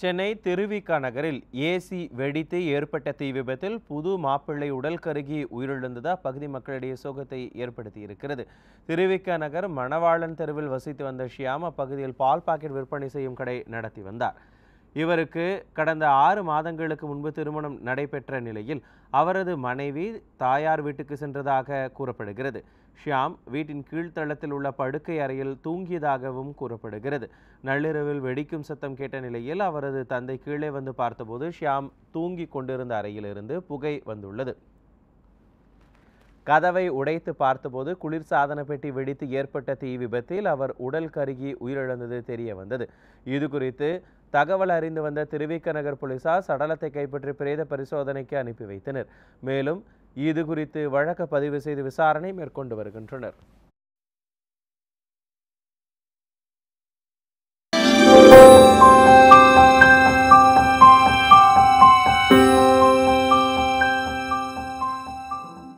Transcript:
சென்னை திருவிக்கா நகரில் ஏசி வெடித்து ஏற்பட்ட தீ விபத்தில் புது மாப்பிள்ளை உடல் கருகி உயிரிழந்ததா பகுதி மக்களிடையே சோகத்தை ஏற்படுத்தி இருக்கிறது திருவிக்கா நகர் மணவாளன் தெருவில் வசித்து வந்த ஷியாம் அப்பகுதியில் பால் பாக்கெட் விற்பனை செய்யும் கடை நடத்தி வந்தார் இவருக்கு கடந்த ஆறு மாதங்களுக்கு முன்பு திருமணம் நடைபெற்ற நிலையில் அவரது மனைவி தாயார் வீட்டுக்கு சென்றதாக கூறப்படுகிறது ஷியாம் வீட்டின் கீழ்த்தளத்தில் உள்ள படுக்கை அறையில் தூங்கியதாகவும் கூறப்படுகிறது நள்ளிரவில் வெடிக்கும் சத்தம் கேட்ட நிலையில் அவரது தந்தை கீழே வந்து பார்த்தபோது ஷியாம் தூங்கி கொண்டிருந்த அறையிலிருந்து புகை வந்துள்ளது கதவை உடைத்து பார்த்தபோது குளிர்சாதன பெட்டி வெடித்து ஏற்பட்ட தீ விபத்தில் அவர் உடல் கருகி உயிரிழந்தது தெரிய வந்தது இது குறித்து தகவல் அறிந்து வந்த திருவிக்க நகர் போலீசார் சடலத்தை கைப்பற்றி பிரேத பரிசோதனைக்கு அனுப்பி வைத்தனர் மேலும் இது குறித்து வழக்கு பதிவு செய்து விசாரணை மேற்கொண்டு வருகின்றனர்